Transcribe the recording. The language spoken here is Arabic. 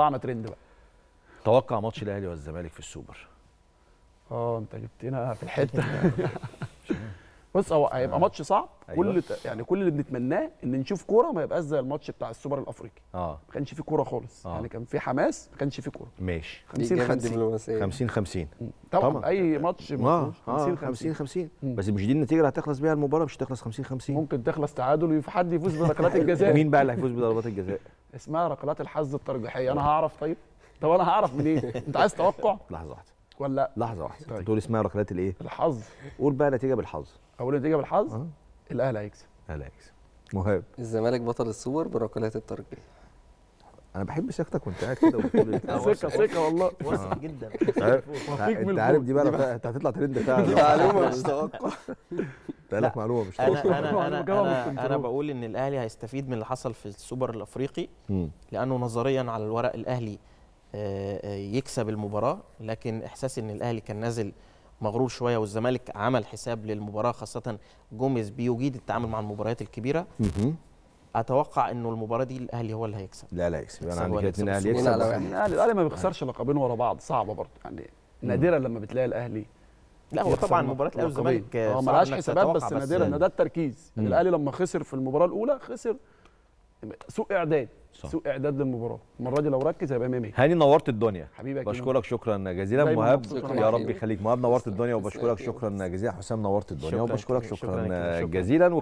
طلعنا ترند بقى توقع ماتش الاهلي والزمالك في السوبر اه انت جبتنا في الحته بص هو هيبقى آه. ماتش صعب أيوة. كل يعني كل اللي بنتمناه ان نشوف كوره ما يبقاش زي الماتش بتاع السوبر الافريقي اه ما كانش فيه كوره خالص آه. يعني كان فيه حماس ما كانش فيه كوره ماشي 50 50 50 50 طبعا, اي ماتش آه. 50 50 50 بس مش دي النتيجه اللي هتخلص بيها المباراه مش هتخلص 50 50 ممكن تخلص تعادل حد يفوز بضربات الجزاء مين بقى اللي هيفوز بضربات الجزاء اسمها ركلات الحظ الترجيحيه انا هعرف طيب طب انا هعرف منين إيه؟ انت عايز توقع لحظه واحده ولا لحظه واحده طيب. تقول اسمها ركلات الايه الحظ قول بقى نتيجه بالحظ اقول نتيجه بالحظ أه. الاهلي هيكسب الاهلي هيكسب مهاب الزمالك بطل السوبر بركلات الترجيح انا بحب سكتك وانت قاعد كده وبتقول سكه إيه؟ سكه والله واثق آه. جدا انت عارف دي بقى انت هتطلع ترند فعلا معلومه مش توقع لك معلومه مش انا انا انا انا, بقول ان الاهلي هيستفيد من اللي حصل في السوبر الافريقي لانه نظريا على الورق الاهلي آه، آه، يكسب المباراه لكن احساس ان الاهلي كان نازل مغرور شويه والزمالك عمل حساب للمباراه خاصه جوميز بيجيد التعامل مع المباريات الكبيره اتوقع انه المباراه دي الاهلي هو اللي هيكسب لا لا يكسب انا عندي كده الاهلي يكسب الاهلي ما بيخسرش لقبين ورا بعض صعبه برضه يعني نادرا لما بتلاقي الاهلي لا هو طبعا مباراه الاهلي والزمالك اه لهاش حسابات بس نادرا يعني. ده التركيز يعني الاهلي لما خسر في المباراه الاولى خسر سوء اعداد سوء اعداد للمباراه المره دي لو ركز هيبقى 100 هاني نورت الدنيا حبيبي بشكرك شكرا جزيلا مهاب يا رب يخليك مهاب نورت الدنيا وبشكرك شكرا جزيلا حسام نورت الدنيا وبشكرك شكرا جزيلا